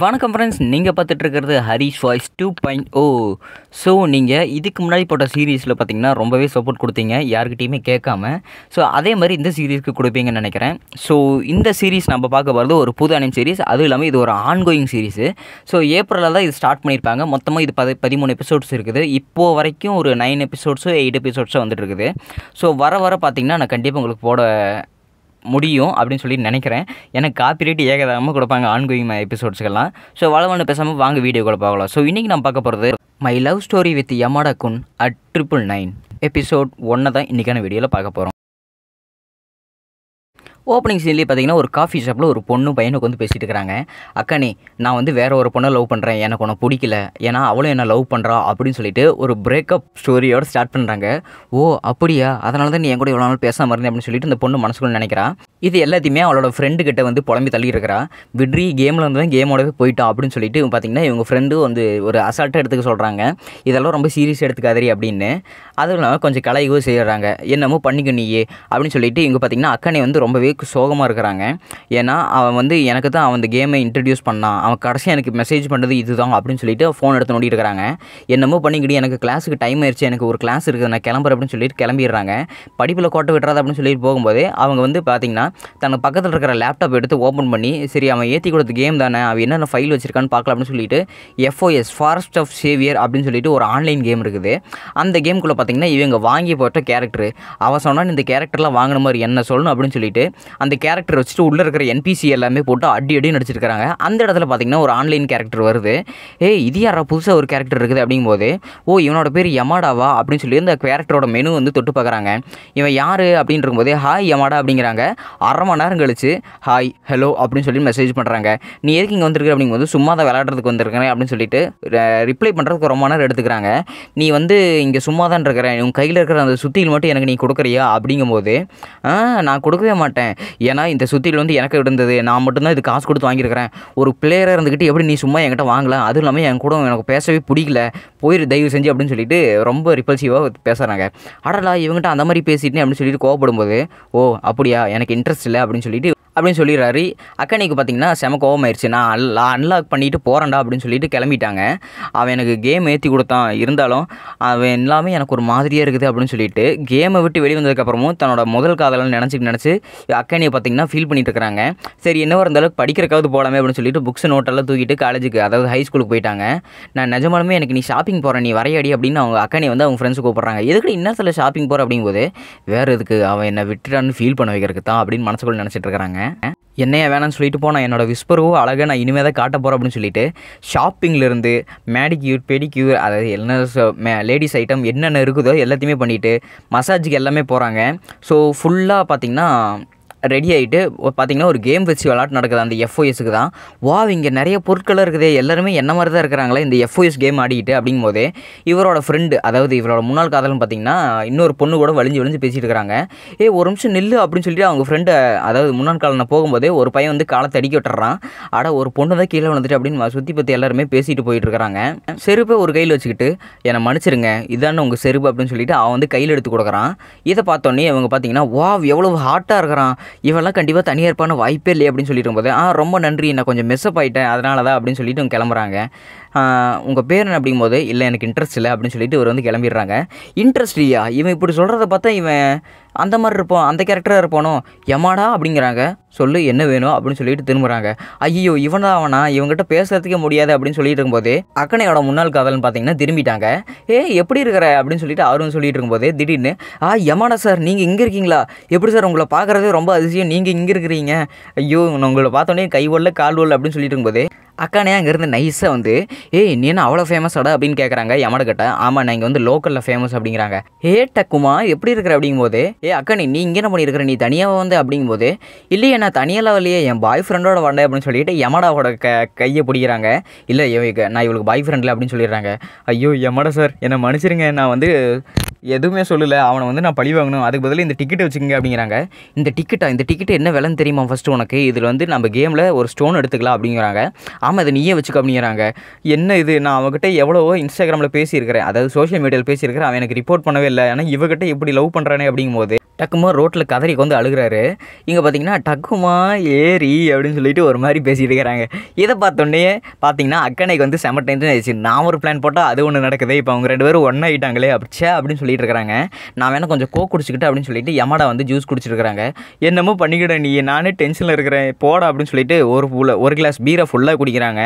வணக்கம் ஃப்ரெண்ட்ஸ் நீங்கள் இருக்கிறது Harish voice two point O so நீங்கள் இதுக்கு முன்னாடி போட்ட சீரீஸில் பார்த்தீங்கன்னா ரொம்பவே சப்போர்ட் கொடுத்தீங்க யாருக்கிட்டையுமே கேட்காம ஸோ அதே மாதிரி இந்த சீரீஸ்க்கு கொடுப்பீங்கன்னு நினைக்கிறேன் ஸோ இந்த சீரீஸ் நம்ம பார்க்க போகிறது ஒரு புது அணி சீரீஸ் அதுவும் இல்லாமல் இது ஒரு ஆன்கோயிங் சீரீஸு ஸோ ஏப்ரலில் தான் இது ஸ்டார்ட் பண்ணியிருப்பாங்க மொத்தமாக இது பதி பதிமூணு எபிசோட்ஸ் இருக்குது இப்போது வரைக்கும் ஒரு நைன் எபிசோட்ஸோ எயிட் எபிசோட்ஸோ வந்துட்டு இருக்குது ஸோ வர வர பார்த்திங்கன்னா நான் கண்டிப்பாக உங்களுக்கு போட முடியும் அப்படின்னு சொல்லி நினைக்கிறேன் எனக்கு காப்பி ரேட் ஏகதாகமாக கொடுப்பாங்க ஆன்கோயிங் எபிசோட்ஸ்க்கெல்லாம் ஸோ வளவன்னு பேசாமல் வாங்க வீடியோ கூட பார்க்கலாம் ஸோ இன்றைக்கி நான் பார்க்க போகிறது my love story with Yamada kun at triple nine episode ஒன்றை தான் இன்றைக்கான வீடியோவில் பார்க்க போகிறோம் ஓப்பனிங் சீன்லேயே பார்த்தீங்கன்னா ஒரு காஃபி ஷாப்பில் ஒரு பொண்ணு பையனுக்கு வந்து பேசிகிட்டு இருக்கிறாங்க அக்கானி நான் வந்து வேற ஒரு பொண்ணை லவ் பண்ணுறேன் எனக்கு உனக்கு பிடிக்கல ஏன்னா அவளும் என்ன லவ் பண்ணுறா அப்படின்னு சொல்லிட்டு ஒரு பிரேக்கப் ஸ்டோரியோடு ஸ்டார்ட் பண்ணுறாங்க ஓ அப்படியா அதனால தான் நீ என் கூட இவ்வளோ நாள் பேசாமல் இருந்தேன் அப்படின்னு சொல்லிட்டு இந்த பொண்ணு மனசுக்குள்ள நினைக்கிறான் இது எல்லாத்தையுமே அவளோட ஃப்ரெண்டு கிட்ட வந்து புலம்பி தள்ளி இருக்கிறா விட்ரி கேமில் வந்து தான் கேமோடவே போயிட்டா அப்படின்னு சொல்லிட்டு பார்த்தீங்கன்னா இவங்க ஃப்ரெண்டு வந்து ஒரு அசால்ட்டாக எடுத்துக்க சொல்கிறாங்க இதெல்லாம் ரொம்ப சீரியஸ் எடுத்துக்காதரி அப்படின்னு அதுவும் இல்லாமல் கொஞ்சம் கலையவும் செய்கிறாங்க என்னமோ பண்ணிக்க நீயே அப்படின்னு சொல்லிட்டு இவங்க பார்த்தீங்கன்னா அக்கனை வந்து ரொம்பவே சோகமாக இருக்கிறாங்க ஏன்னா அவன் வந்து எனக்கு தான் அவன் அந்த கேமை இன்ட்ரடியூஸ் பண்ணான் அவன் கடைசியாக எனக்கு மெசேஜ் பண்ணுறது இதுதான் அப்படின்னு சொல்லிட்டு ஃபோன் எடுத்து நோண்டிட்டு இருக்கிறாங்க என்னமோ பண்ணிக்கிடி எனக்கு கிளாஸுக்கு டைம் ஆயிடுச்சு எனக்கு ஒரு கிளாஸ் இருக்குது நான் கிளம்புற அப்படின்னு சொல்லிட்டு கிளம்பிடுறாங்க படிப்பில் கோட்டை விட்டுறாது அப்படின்னு சொல்லிட்டு போகும்போது அவங்க வந்து பார்த்தீங்கன்னா தனக்கு பக்கத்தில் இருக்கிற லேப்டாப் எடுத்து ஓப்பன் பண்ணி சரி அவன் ஏற்றி கொடுத்த கேம் தானே அவன் என்னென்ன ஃபைல் வச்சிருக்கான்னு பார்க்கலாம் அப்படின்னு சொல்லிட்டு எஃப்ஓஎஸ் ஃபாரஸ்ட் ஆஃப் சேவியர் அப்படின்னு சொல்லிட்டு ஒரு ஆன்லைன் கேம் இருக்குது அந்த கேம்குள்ளே பார்த்தீங்கன்னா இவங்க வாங்கி போட்ட கேரக்டர் அவன் சொன்னான் இந்த கேரக்டர்லாம் வாங்கின மாதிரி என்ன சொல்லணும் அப்படின்னு சொல்லிட்டு அந்த கேரக்டர் வச்சுட்டு உள்ளே இருக்கிற என்பிசி எல்லாமே போட்டு அடி அடி நடிச்சிருக்கிறாங்க அந்த இடத்துல பார்த்தீங்கன்னா ஒரு ஆன்லைன் கேரக்டர் வருது ஏ இது யாரா புதுசாக ஒரு கேரக்டர் இருக்குது அப்படிங்கும்போது ஓ இவனோட பேர் யமாடாவா அப்படின்னு சொல்லி அந்த கேரக்டரோட மெனு வந்து தொட்டு பார்க்குறாங்க இவன் யார் அப்படின்னு இருக்கும்போது ஹாய் யமாடா அப்படிங்கிறாங்க அரை மணி நேரம் கழிச்சு ஹாய் ஹலோ அப்படின்னு சொல்லி மெசேஜ் பண்ணுறாங்க நீ எதுக்கு இங்கே வந்திருக்க அப்படிங்கும்போது சும்மா தான் விளையாடுறதுக்கு வந்திருக்கிறேன் அப்படின்னு சொல்லிட்டு ரிப்ளை பண்ணுறதுக்கு ரொம்ப நேரம் எடுத்துக்கிறாங்க நீ வந்து இங்கே சும்மா தான் இருக்கிறேன் உன் கையில் இருக்கிற அந்த சுத்தியில் மட்டும் எனக்கு நீ கொடுக்குறியா அப்படிங்கும்போது நான் கொடுக்கவே மாட்டேன் ஏன்னா இந்த சுற்றியில் வந்து எனக்கு இருந்தது நான் மட்டும்தான் இது காசு கொடுத்து வாங்கியிருக்கிறேன் ஒரு பிளேயராக இருந்துக்கிட்டு எப்படி நீ சும்மா என்கிட்ட வாங்கலாம் அதுவும் இல்லாமல் என் கூட எனக்கு பேசவே பிடிக்கல போயிரு தயவு செஞ்சு அப்படின்னு சொல்லிட்டு ரொம்ப ரிப்பல்சிவாக பேசுகிறாங்க அடலா இவங்ககிட்ட அந்த மாதிரி பேசிட்டேன் அப்படின்னு சொல்லிட்டு கோவப்படும்போது ஓ அப்படியா எனக்கு இன்ட்ரெஸ்ட் இல்லை அப்படின்னு சொல்லிட்டு அப்படின்னு சொல்லிடுறாரு அக்கனைக்கு பார்த்தீங்கன்னா செம கோவம் ஆயிடுச்சு நான் அல்ல அன்லாக் பண்ணிவிட்டு போகிறேன்டா அப்படின்னு சொல்லிட்டு கிளம்பிட்டாங்க அவன் எனக்கு கேம் ஏற்றி கொடுத்தான் இருந்தாலும் அவன் எல்லாமே எனக்கு ஒரு மாதிரியாக இருக்குது அப்படின்னு சொல்லிட்டு கேமை விட்டு வெளியே வந்ததுக்கப்புறமும் தன்னோட முதல் காதலன் நினச்சிக்கிட்டு நினச்சி அக்கனையை பார்த்தீங்கன்னா ஃபீல் பண்ணிட்டு இருக்கிறாங்க சரி என்னவோ இருந்தாலும் படிக்கிறக்காவது போகலாமே அப்படின்னு சொல்லிட்டு புக்ஸ் நோட்டெல்லாம் தூக்கிட்டு காலேஜுக்கு அதாவது ஹை ஸ்கூலுக்கு போயிட்டாங்க நான் நிஜமாலுமே எனக்கு நீ ஷாப்பிங் போகிறேன் நீ வரையாடி அப்படின்னு அவங்க அக்கனை வந்து அவங்க ஃப்ரெண்ட்ஸ் கூப்பிட்றாங்க எதுக்கு சில ஷாப்பிங் போகிற அப்படிங்கும்போது வேறு இதுக்கு அவன் என்னை விட்டுடான்னு ஃபீல் பண்ண வைக்கிறதுக்கு தான் அப்படின்னு மனசுக்குள்ள நினச்சிட்டு இருக்கிறாங்க என்னையா வேணாம்னு சொல்லிட்டு போனேன் என்னோடய விஸ்பருவோ அழகாக நான் இனிமேல் தான் காட்ட போகிறேன் அப்படின்னு சொல்லிட்டு ஷாப்பிங்லேருந்து மேடிக்யூர் பெடிக்யூர் அதாவது என்ன லேடிஸ் ஐட்டம் என்னென்ன இருக்குதோ எல்லாத்தையுமே பண்ணிவிட்டு மசாஜுக்கு எல்லாமே போகிறாங்க ஸோ ஃபுல்லாக பார்த்திங்கன்னா ரெடி ஆகிட்டு பார்த்திங்கன்னா ஒரு கேம் வச்சு விளாட்டு நடக்குது அந்த எஃப்ஓஎஸ்க்கு தான் வா இங்கே நிறைய பொருட்கள் இருக்குது எல்லாருமே என்ன மாதிரி தான் இருக்கிறாங்களே இந்த எஃப்ஓஎஸ் கேம் ஆடிக்கிட்டு அப்படிங்கும் போது இவரோட ஃப்ரெண்டு அதாவது இவரோட முன்னாள் காதல்னு பார்த்திங்கன்னா இன்னொரு பொண்ணு கூட வலிஞ்சு வலிஞ்சு பேசிட்டு இருக்கிறாங்க ஏ ஒரு நிமிஷம் நில்லு அப்படின்னு சொல்லிட்டு அவங்க ஃப்ரெண்டு அதாவது முன்னாள் காலனை போகும்போது ஒரு பையன் வந்து காலை தடிக்க விட்டுறான் ஆட ஒரு பொண்ணு தான் கீழே வந்துட்டு அப்படின்னு சுற்றி பற்றி எல்லாருமே பேசிட்டு போயிட்டு இருக்கிறாங்க செருப்பை ஒரு கையில் வச்சுக்கிட்டு என்னை மன்னிச்சிருங்க இதான உங்கள் செருப்பு அப்படின்னு சொல்லிட்டு அவன் வந்து கையில் எடுத்து கொடுக்குறான் இதை பார்த்தோன்னே அவங்க பார்த்தீங்கன்னா வா எவ்வளோ ஹாட்டாக இருக்கிறான் இவெல்லாம் கண்டிப்பாக தனியாக இருப்பான வாய்ப்பே இல்லையே அப்படின்னு சொல்லிட்டு போது ஆ ரொம்ப நன்றி நான் கொஞ்சம் மிஸ்அப் ஆகிட்டேன் அதனால தான் அப்படின்னு சொல்லிட்டு கிளம்புறாங்க உங்கள் பேர் என்ன அப்படிங்கும்போது இல்லை எனக்கு இன்ட்ரெஸ்ட் இல்லை அப்படின்னு சொல்லிட்டு இவர் வந்து கிளம்பிடுறாங்க இன்ட்ரெஸ்ட் இல்லையா இவன் இப்படி சொல்கிறத பார்த்தா இவன் அந்த மாதிரி இருப்போம் அந்த கேரக்டராக இருப்பானோ எமாடா அப்படிங்கிறாங்க சொல்லு என்ன வேணும் அப்படின்னு சொல்லிட்டு திரும்புகிறாங்க ஐயோ இவனா அவனா இவங்ககிட்ட பேசுறதுக்கே முடியாது அப்படின்னு சொல்லிட்டு இருக்கும்போது அக்கனையோட முன்னாள் காதல்னு பார்த்தீங்கன்னா திரும்பிட்டாங்க ஏ எப்படி இருக்கிற அப்படின்னு சொல்லிட்டு அவரும் சொல்லிட்டு இருக்கும்போது திடீர்னு ஆ எமாடா சார் நீங்கள் இங்கே இருக்கீங்களா எப்படி சார் உங்களை பார்க்குறதே ரொம்ப அதிசயம் நீங்கள் இங்கே இருக்கிறீங்க ஐயோ நான் உங்களை பார்த்தோன்னே கை ஒல்ல கால் ஒல்ல அப்படின்னு சொல்லிட்டு இருக்கும்போது அக்கானே அங்கேருந்து நைஸாக வந்து ஏய் நீ என்ன அவ்வளோ ஆடா அப்படின்னு கேட்குறாங்க எமடக்கிட்ட ஆமாம் நான் இங்கே வந்து லோக்கலில் ஃபேமஸ் அப்படிங்கிறாங்க ஏ டக்குமா எப்படி இருக்கிற அப்படிங்கும்போது ஏ அக்கா நீ நீ இங்கே என்ன பண்ணியிருக்கிற நீ தனியாக வந்து அப்படிங்கும்போது இல்லையே நான் தனியாக இல்லையே என் பாய் ஃப்ரெண்டோட வந்தேன் அப்படின்னு சொல்லிட்டு எமடாவோட க கையை பிடிக்கிறாங்க இல்லை நான் இவளுக்கு பாய் ஃப்ரெண்டில் அப்படின்னு சொல்லிடுறாங்க ஐயோ எமடா சார் என்னை மன்னிச்சிருங்க நான் வந்து எதுவுமே சொல்லலை அவனை வந்து நான் பழி வாங்கணும் அதுக்கு பதில் இந்த டிக்கெட் வச்சுக்கோங்க அப்படிங்கிறாங்க இந்த டிக்கெட்டா இந்த டிக்கெட் என்ன விலைன்னு தெரியுமா ஃபஸ்ட்டு உனக்கு இதில் வந்து நம்ம கேமில் ஒரு ஸ்டோன் எடுத்துக்கலாம் அப்படிங்கிறாங்க ஆமாம் அதை நீயே வச்சுக்க அப்படிங்கிறாங்க என்ன இது நான் அவங்ககிட்ட எவ்வளவோ இன்ஸ்டாகிராமில் பேசியிருக்கிறேன் அதாவது சோஷியல் மீடியாவில் பேசியிருக்கிறேன் அவன் எனக்கு ரிப்போர்ட் பண்ணவே இல்லை ஆனால் இவகிட்ட எப்படி லவ் பண்ணுறானே அப்படிங்கும்போது டக்குமா ரோட்டில் கதறி கொண்டு அழுகிறாரு இங்கே பார்த்தீங்கன்னா டக்குமா ஏரி அப்படின்னு சொல்லிட்டு ஒரு மாதிரி பேசிகிட்டு இருக்கிறாங்க இதை பார்த்தோன்னே பார்த்தீங்கன்னா அக்கனைக்கு வந்து செம டென்ஷன் ஆயிடுச்சு நான் ஒரு பிளான் போட்டால் அது ஒன்று நடக்குது இப்போ அவங்க ரெண்டு பேரும் ஒன்றா ஆகிட்டாங்களே அப்படிச்சே அப்படின்னு சொல்லிட்டு இருக்கிறாங்க நான் வேணால் கொஞ்சம் கோ குடிச்சிக்கிட்டு அப்படின்னு சொல்லிட்டு யமாடா வந்து ஜூஸ் குடிச்சிருக்கிறாங்க என்னமோ பண்ணிக்கிட நீ நானே டென்ஷனில் இருக்கிறேன் போட அப்படின்னு சொல்லிட்டு ஒரு ஃபுல்லாக ஒரு கிளாஸ் பீரை ஃபுல்லாக குடிக்கிறாங்க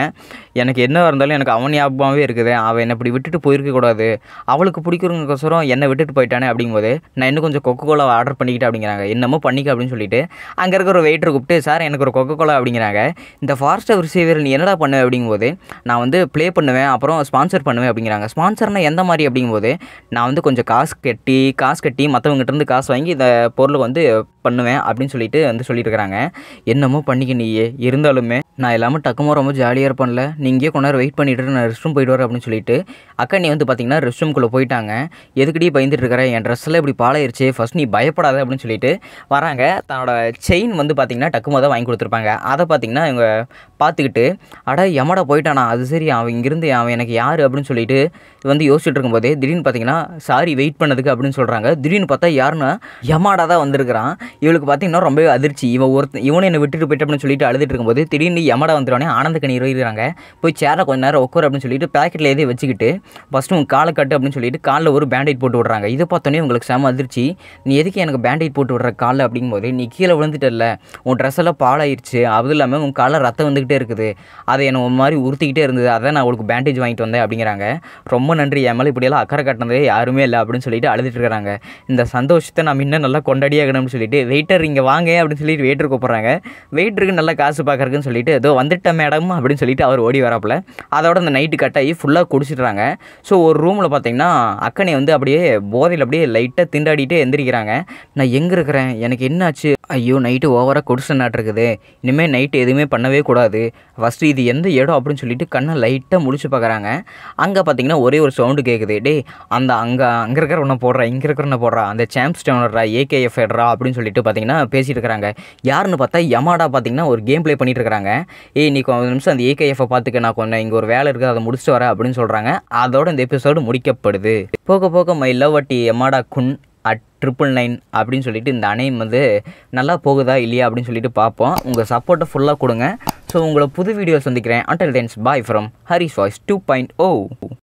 எனக்கு என்ன இருந்தாலும் எனக்கு அவன் ஞாபகமாகவே இருக்குது அவன் என்னை இப்படி விட்டுட்டு போயிருக்கக்கூடாது அவளுக்கு பிடிக்கிறவங்கக்கோசரம் என்னை விட்டுட்டு போயிட்டானே அப்படிங்கும்போது நான் இன்னும் கொஞ்சம் கொக்கோ கோலா ஆர்டர் பண்ணிக்கிட்டு அப்படிங்கிறாங்க என்னமோ பண்ணிக்க அப்படின்னு சொல்லிட்டு அங்கே இருக்கிற ஒரு வெயிட்டர் கூப்பிட்டு சார் எனக்கு ஒரு கொக்கோ கோலா அப்படிங்கிறாங்க இந்த ஃபாஸ்ட் ரிசீவர் நீ என்னடா பண்ணுவேன் அப்படிங்கும்போது நான் வந்து ப்ளே பண்ணுவேன் அப்புறம் ஸ்பான்சர் பண்ணுவேன் அப்படிங்கிறாங்க ஸ்பான்சர்னால் எந்த மாதிரி அப்படிங்கும்போது நான் வந்து கொஞ்சம் காசு கட்டி காசு கட்டி மற்றவங்ககிட்ட இருந்து காசு வாங்கி இந்த பொருளை வந்து பண்ணுவேன் அப்படின்னு சொல்லிட்டு வந்து சொல்லியிருக்கிறாங்க என்னமோ பண்ணிக்க நீயே இருந்தாலுமே நான் எல்லாமே டக்குமோ ரொம்ப ஜாலியாக இருப்பேன்ல நீங்கள் கொண்டாரு வெயிட் பண்ணிவிட்டு நான் ரெஸ்ட் ரூம் போயிடுவார் அப்படின்னு சொல்லிட்டு அக்கா நீ வந்து பார்த்தீங்கன்னா ரெஸ்ட் ரூம்குள்ளே போயிட்டாங்க எதுக்கடி பயந்துட்டு இருக்கிற என் ட்ரெஸ்ஸில் இப்படி பாலாயிருச்சு ஃபஸ்ட் நீ பயப்படாத அப்படின்னு சொல்லிட்டு வராங்க தன்னோட செயின் வந்து பார்த்திங்கன்னா டக்குமோ தான் வாங்கி கொடுத்துருப்பாங்க அதை பார்த்திங்கன்னா இவங்க பார்த்துக்கிட்டு அட எமடா போயிட்டானா அது சரி அவன் இங்கேருந்து அவன் எனக்கு யார் அப்படின்னு சொல்லிட்டு வந்து யோசிச்சுட்டு இருக்கும்போதே திடீர்னு பார்த்தீங்கன்னா சாரி வெயிட் பண்ணதுக்கு அப்படின்னு சொல்கிறாங்க திடீர்னு பார்த்தா யாருன்னா எமாடா தான் வந்திருக்கிறான் இவளுக்கு பார்த்தீங்கன்னா ரொம்பவே அதிர்ச்சி இவன் ஒருத்தன் இவனை என்னை விட்டுட்டு போயிட்டு அப்படின்னு சொல்லிட்டு அழுதுட்டு இருக்கும்போது திடீர்னு யமடா ஆனந்த ஆனந்தக்கணி இருக்கிறாங்க போய் சேரில் கொஞ்ச நேரம் உட்கார் அப்படின்னு சொல்லிட்டு பேக்கெட்டில் எதையும் வச்சுக்கிட்டு ஃபஸ்ட்டு உங்கள் காலை கட்டு அப்படின்னு சொல்லிட்டு காலில் ஒரு பேண்டேஜ் போட்டு விட்றாங்க இதை பார்த்தோன்னே உங்களுக்கு செம அதிர்ச்சி நீ எதுக்கு எனக்கு பேண்டேஜ் போட்டு விட்ற காலில் அப்படிங்கும்போது நீ கீழே விழுந்துட்டல உன் ட்ரெஸ் எல்லாம் பாலாயிருச்சு அதுவும் இல்லாமல் உன் காலில் ரத்தம் வந்துக்கிட்டே இருக்குது அதை என்னை ஒரு மாதிரி உறுத்திக்கிட்டே இருந்தது அதான் நான் உங்களுக்கு பேண்டேஜ் வாங்கிட்டு வந்தேன் அப்படிங்கிறாங்க ரொம்ப நன்றி என் மேலே இப்படியெல்லாம் அக்கறை கட்டினதே யாருமே இல்லை அப்படின்னு சொல்லிட்டு அழுதுட்டு இருக்கிறாங்க இந்த சந்தோஷத்தை நம்ம இன்னும் நல்லா கொண்டாடியாகணும்னு சொல்லிட்டு வெயிட்டர் இங்கே வாங்க அப்படின்னு சொல்லிட்டு வெயிட்டர் கூப்பிட்றாங்க வெயிட்டருக்கு நல்லா காசு பார்க்குறக்குன்னு சொல்லிட்டு ஏதோ வந்துட்ட மேடம் அப்படின்னு சொல்லிட்டு அவர் ஓடி வராப்பில் அதோட அந்த நைட்டு கட் ஆகி ஃபுல்லாக குடிச்சிட்றாங்க ஸோ ஒரு ரூமில் பார்த்தீங்கன்னா அக்கனை வந்து அப்படியே போதையில் அப்படியே லைட்டாக திண்டாடிட்டே எந்திரிக்கிறாங்க நான் எங்கே இருக்கிறேன் எனக்கு என்னாச்சு ஐயோ நைட்டு ஓவராக குடிசை நாட்டுருக்குது இனிமேல் நைட்டு எதுவுமே பண்ணவே கூடாது ஃபஸ்ட்டு இது எந்த இடம் அப்படின்னு சொல்லிட்டு கண்ணை லைட்டாக முடிச்சு பார்க்குறாங்க அங்கே பார்த்தீங்கன்னா ஒரே ஒரு சவுண்டு கேட்குது டே அந்த அங்கே அங்கே இருக்கிற ஒன்று போடுறா இங்கே இருக்கிற ஒன்று போடுறா அந்த சாம்ஸ் டவுனரா ஏகேஎஃப் எடுறா அப்படின்னு சொல்லிட்டு பார்த்தீங்கன்னா பேசிகிட்டு இருக்கிறாங்க யாருன்னு பார்த்தா யமாடா பார்த்தீங்கன்னா ஒரு கேம் ப்ளே பண்ணிட்டு இருக்கிறாங்க ஏ நீ கொஞ்சம் நிமிஷம் அந்த ஏகேஎஃப்பை பார்த்துக்க நான் கொஞ்சம் இங்கே ஒரு வேலை இருக்குது அதை முடிச்சுட்டு வரேன் அப்படின்னு சொல்கிறாங்க அதோட இந்த எபிசோடு முடிக்கப்படுது போக போக மை லவ் வட்டி யமாடா குன் அட் ட்ரிபிள் நைன் அப்படின்னு சொல்லிட்டு இந்த அணையம் வந்து நல்லா போகுதா இல்லையா அப்படின்னு சொல்லிட்டு பார்ப்போம் உங்கள் சப்போர்ட்டை ஃபுல்லாக கொடுங்க ஸோ உங்களை புது வீடியோ சந்திக்கிறேன் until then bye from Harish voice two point O